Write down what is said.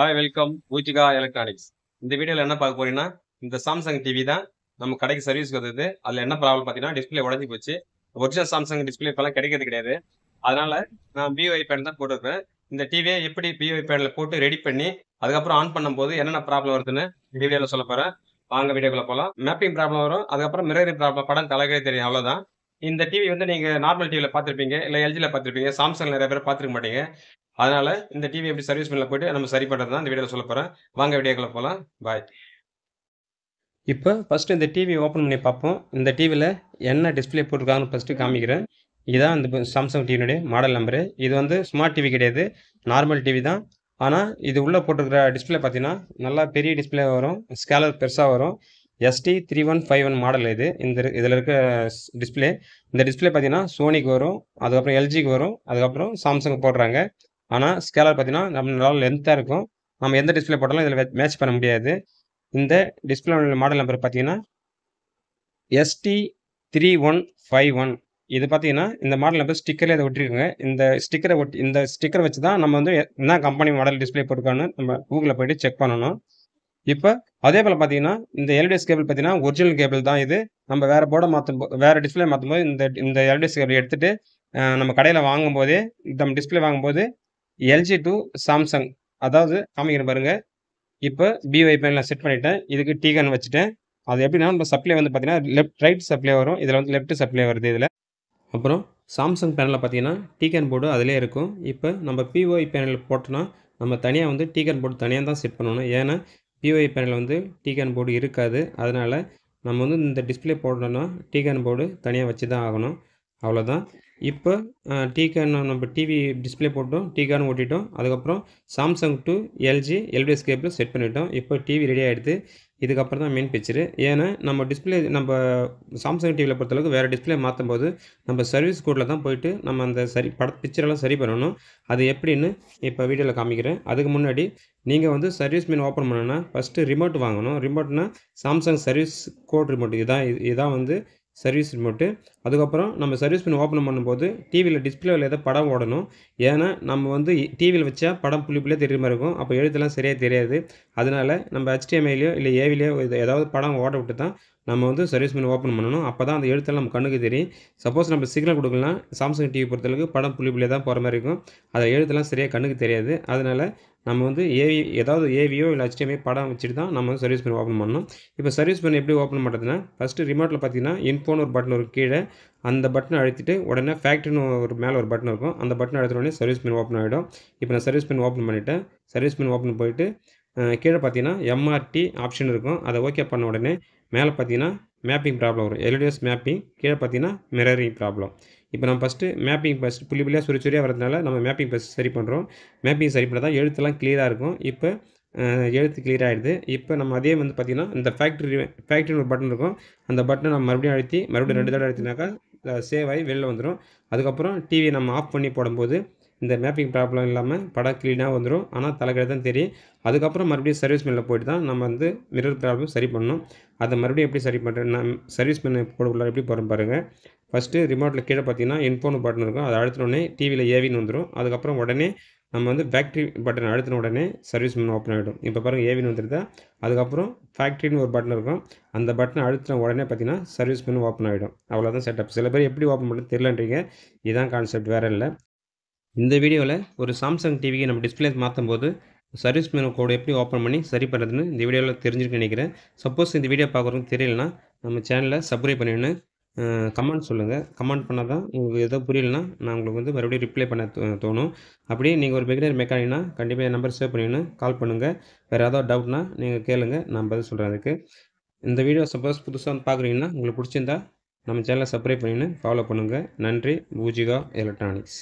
hi welcome Poojika electronics இந்த வீடியோவில் என்ன பார்க்க போறீங்கன்னா இந்த சாம்சங் டிவி தான் நம்ம கடைக்கு சர்வீஸ் வந்தது அதில் என்ன ப்ராப்ளம் பார்த்தீங்கன்னா டிஸ்பிளே உடஞ்சி போச்சு ஒரிஜினல் சாம்சங் டிஸ்பிளே இப்போலாம் கிடைக்கிறது கிடையாது அதனால நான் பிஓஐ பேன் தான் போட்டிருப்பேன் இந்த டிவியை எப்படி பிஓஐ பேனில் போட்டு ரெடி பண்ணி அதுக்கப்புறம் ஆன் பண்ணும்போது என்னென்ன ப்ராப்ளம் வருதுன்னு வீடியோவில் சொல்ல போகிறேன் வாங்க வீடியோக்குள்ளே போகலாம் மேப்பிங் ப்ராப்ளம் வரும் அதுக்கப்புறம் மிரரி ப்ராப்ளம் படம் தலைகளே தெரியும் அவ்வளோதான் இந்த டிவி வந்து நீங்கள் நார்மல் டிவியில் பார்த்துருப்பீங்க இல்லை எல்ஜியில் பார்த்துருப்பீங்க சாம்சங் நிறைய பேர் பார்த்துருக்க மாட்டீங்க அதனால் இந்த டிவி எப்படி சர்வீஸ் பண்ணல போயிட்டு நம்ம சரி பண்ணுறது தான் இந்த வீடியோவில் சொல்ல போகிறேன் வாங்க வீடியோக்களை போகலாம் பாய் இப்போ ஃபஸ்ட்டு இந்த டிவி ஓப்பன் பண்ணி பார்ப்போம் இந்த டிவியில் என்ன டிஸ்பிளே போட்டிருக்காங்கன்னு ஃபஸ்ட்டு காமிக்கிறேன் இதுதான் இந்த சாம்சங் டிவியினுடைய மாடல் நம்பரு இது வந்து ஸ்மார்ட் டிவி கிடையாது நார்மல் டிவி தான் ஆனால் இது உள்ளே போட்டிருக்கிற டிஸ்பிளே பார்த்தீங்கன்னா நல்லா பெரிய டிஸ்பிளே வரும் ஸ்கேலர் பெருசாக வரும் SD three one five one model இது இந்த இதில் இருக்க டிஸ்பிளே இந்த டிஸ்பிளே பார்த்தீங்கன்னா சோனிக்கு வரும் அதுக்கப்புறம் எல்ஜிக்கு வரும் அதுக்கப்புறம் சாம்சங் போடுறாங்க ஆனால் ஸ்கேலர் பார்த்தீங்கன்னா நம்ம நல்லா லென்த்தாக இருக்கும் நம்ம எந்த டிஸ்பிளே போட்டாலும் இதில் மேட்ச் பண்ண முடியாது இந்த டிஸ்பிளே மாடல் நம்பர் பார்த்தீங்கன்னா SD three one five one இது பார்த்தீங்கன்னா இந்த மாடல் நம்பர் ஸ்டிக்கரில் இதை ஒட்டிருக்குங்க இந்த ஸ்டிக்கரை ஒட்டி இந்த ஸ்டிக்கரை வச்சு தான் நம்ம வந்து என்ன கம்பெனி மாடல் டிஸ்பிளே போட்டிருக்கான்னு நம்ம கூகுளில் போய்ட்டு செக் பண்ணணும் இப்போ அதே போல் பார்த்தீங்கன்னா இந்த எல்டிஎஸ் கேபிள் பார்த்தீங்கன்னா ஒரிஜினல் கேபிள் தான் இது நம்ம வேறு போர்டை மாற்றும் போது வேறு டிஸ்பிளே மாற்றும் போது இந்த இந்த எல்டிஎஸ் கேபிள் எடுத்துகிட்டு நம்ம கடையில் வாங்கும்போது நம்ம டிஸ்பிளே வாங்கும்போது எல்ஜி டு சாம்சங் அதாவது காமிக்கிறேன் பாருங்கள் இப்போ பிஒய் பேனில் செட் பண்ணிவிட்டேன் இதுக்கு டீகன் வச்சுட்டேன் அது எப்படின்னா நம்ம சப்ளை வந்து பார்த்தீங்கன்னா லெஃப்ட் ரைட் சப்ளை வரும் இதில் வந்து லெஃப்ட் சப்ளை வருது இதில் அப்புறம் சாம்சங் பேனலில் பார்த்தீங்கன்னா டீகன் போர்டு அதிலே இருக்கும் இப்போ நம்ம பிஓஐ பேனலில் போட்டோன்னா நம்ம தனியாக வந்து டீகன் போர்டு தனியாக தான் செட் பண்ணணும் ஏன்னா பிஓஐ பேனல் வந்து கேன் போர்டு இருக்காது அதனால் நம்ம வந்து இந்த டிஸ்பிளே போடணும்னா கேன் போர்டு தனியாக வச்சு தான் ஆகணும் அவ்வளோதான் இப்போ டீகான் நம்ம டிவி டிஸ்பிளே போட்டோம் டீகான் ஓட்டிட்டோம் அதுக்கப்புறம் Samsung to LG LDS cable set பண்ணிட்டோம் இப்போ டிவி ரெடி ஆகிடுது இதுக்கப்புறம் தான் மெயின் பிக்சரு ஏன்னா நம்ம டிஸ்பிளே நம்ம சாம்சங் டிவியில் பொறுத்தளவுக்கு வேறு டிஸ்பிளே மாற்றும்போது நம்ம சர்வீஸ் கோடில் தான் போயிட்டு நம்ம அந்த சரி பட பிக்சரெல்லாம் சரி பண்ணணும் அது எப்படின்னு இப்போ வீடியோவில் காமிக்கிறேன் அதுக்கு முன்னாடி நீங்கள் வந்து சர்வீஸ் மீன் ஓப்பன் பண்ணணும்னா ஃபஸ்ட்டு ரிமோட் வாங்கணும் ரிமோட்னா சாம்சங் சர்வீஸ் கோட் ரிமோட் இதான் இதுதான் வந்து சர்வீஸ் ரிமோட்டு அதுக்கப்புறம் நம்ம சர்வீஸ் பண்ணி ஓப்பன் பண்ணும்போது டிவியில் டிஸ்பிளேவில் ஏதோ படம் ஓடணும் ஏன்னா நம்ம வந்து டிவியில் வச்சா படம் புள்ளி புள்ளியாக தெரியுமா இருக்கும் அப்போ எழுத்தெல்லாம் சரியாக தெரியாது அதனால் நம்ம ஹெச்டிஎம்ஐலையோ இல்லை ஏவிலையோ ஏதாவது படம் ஓட விட்டு தான் நம்ம வந்து சர்வீஸ் பண்ணி ஓப்பன் பண்ணணும் அப்போ தான் அந்த எழுத்தெல்லாம் நம்ம கண்ணுக்கு தெரியும் சப்போஸ் நம்ம சிக்னல் கொடுக்கலாம் சாம்சங் டிவி பொறுத்தளவுக்கு படம் புள்ளி புள்ளியே தான் போகிற மாதிரி இருக்கும் அதை எழுத்தெல்லாம் சரியாக கண்ணுக்கு தெரியாது அதனால் நம்ம வந்து ஏவி ஏதாவது ஏவியோ இல்லை ஹெச்டிஎம்ஐ படம் வச்சுட்டு தான் நம்ம வந்து சர்வீஸ் பண்ணி ஓப்பன் பண்ணணும் இப்போ சர்வீஸ் பண்ணி எப்படி ஓப்பன் பண்ணுறதுன்னா ஃபஸ்ட்டு ரிமோட்டில் பார்த்தீங்கன்னா இன்ஃபோன் ஒரு பட்டன் ஒரு கீழே அந்த பட்டனை அழுத்திட்டு உடனே ஃபேக்ட்ரின்னு ஒரு மேலே ஒரு பட்டன் இருக்கும் அந்த பட்டன் அழுத்தின உடனே சர்வீஸ் பண்ணி ஓப்பன் ஆகிடும் இப்போ நான் சர்வீஸ் பண்ணி ஓப்பன் பண்ணிவிட்டேன் சர்வீஸ் பண்ணி ஓப்பன் போயிட்டு கீழே பார்த்தீங்கன்னா எம்ஆர்டி ஆப்ஷன் இருக்கும் அதை ஓகே பண்ண உடனே மேலே பார்த்தீங்கன்னா மேப்பிங் ப்ராப்ளம் வரும் எல்இடிஎஸ் மேப்பிங் கீழே பார்த்தீங்கன்னா மிரரிங் ப்ராப்ளம் இப்போ நம்ம ஃபஸ்ட்டு மேப்பிங் ஃபஸ்ட் புள்ளி புள்ளியாக சுரி சுரியாக வரதுனால நம்ம மேப்பிங் ஃபஸ்ட் சரி பண்ணுறோம் மேப்பிங் சரி பண்ணால் தான் எழுத்துலாம் கிளியராக இருக்கும் இப்போ எழுத்து கிளியர் ஆகிடுது இப்போ நம்ம அதே வந்து பார்த்திங்கன்னா இந்த ஃபேக்ட்ரி ஃபேக்ட்ரின்னு ஒரு பட்டன் இருக்கும் அந்த பட்டனை நம்ம மறுபடியும் அழுத்தி மறுபடியும் ரெண்டு தடவை அழுத்தினாக்கா சேவ் ஆகி வெளில வந்துடும் அதுக்கப்புறம் டிவியை நம்ம ஆஃப் பண்ணி போடும்போது இந்த மேப்பிங் ப்ராப்ளம் இல்லாமல் படம் க்ளீனாக வந்துடும் ஆனால் தலைக்கடி தான் தெரியும் அதுக்கப்புறம் மறுபடியும் சர்வீஸ் மேனில் போயிட்டு தான் நம்ம வந்து மிரர் ப்ராப்ளம் சரி பண்ணணும் அதை மறுபடியும் எப்படி சரி பண்ணுறேன் நான் சர்வீஸ் மேன் போட எப்படி போகிறோம் பாருங்கள் ஃபஸ்ட்டு ரிமோட்டில் கீழே பார்த்தீங்கன்னா இன்ஃபோன் பட்டன் இருக்கும் அதை அழுத்தினோடனே டிவியில் ஏவின்னு வந்துடும் அதுக்கப்புறம் உடனே நம்ம வந்து ஃபேக்ட்ரி பட்டன் அழுத்தின உடனே சர்வீஸ் மேன் ஓப்பன் ஆகிடும் இப்போ பாருங்கள் ஏவின்னு வந்துடுதா அதுக்கப்புறம் ஃபேக்ட்ரின்னு ஒரு பட்டன் இருக்கும் அந்த பட்டன் அழுத்தின உடனே பார்த்தீங்கன்னா சர்வீஸ் மேன் ஓப்பன் ஆகிடும் அவ்வளோதான் செட்டப் சில பேர் எப்படி ஓப்பன் பண்ணுறது தெரியலன்றீங்க இதுதான் கான்செப்ட் வேறு இல்லை இந்த வீடியோவில் ஒரு சாம்சங் டிவிக்கு நம்ம டிஸ்பிளே மாற்றும் போது சர்வீஸ் மெனு கோடு எப்படி ஓப்பன் பண்ணி சரி பண்ணுறதுன்னு இந்த வீடியோவில் தெரிஞ்சுக்க நினைக்கிறேன் சப்போஸ் இந்த வீடியோ பார்க்குறதுக்கு தெரியலனா நம்ம சேனலை சப்ஸ்கிரைப் பண்ணிவிடுன்னு கமெண்ட் சொல்லுங்கள் கமெண்ட் பண்ணால் தான் உங்களுக்கு எதோ புரியலனா நான் உங்களுக்கு வந்து மறுபடியும் ரிப்ளை பண்ண தோணும் அப்படியே நீங்கள் ஒரு பிகினர் மெக்கானிக்னா கண்டிப்பாக என் நம்பர் சேவ் பண்ணிவிடுன்னு கால் பண்ணுங்கள் வேறு ஏதாவது டவுட்னா நீங்கள் கேளுங்கள் நான் பதில் சொல்கிறேன் அதுக்கு இந்த வீடியோ சப்போஸ் புதுசாக வந்து பார்க்குறீங்கன்னா உங்களுக்கு பிடிச்சிருந்தா நம்ம சேனலை சப்ஸ்கிரைப் பண்ணின்னு ஃபாலோ பண்ணுங்கள் நன்றி பூஜிகா எலக்ட்ரானிக்ஸ்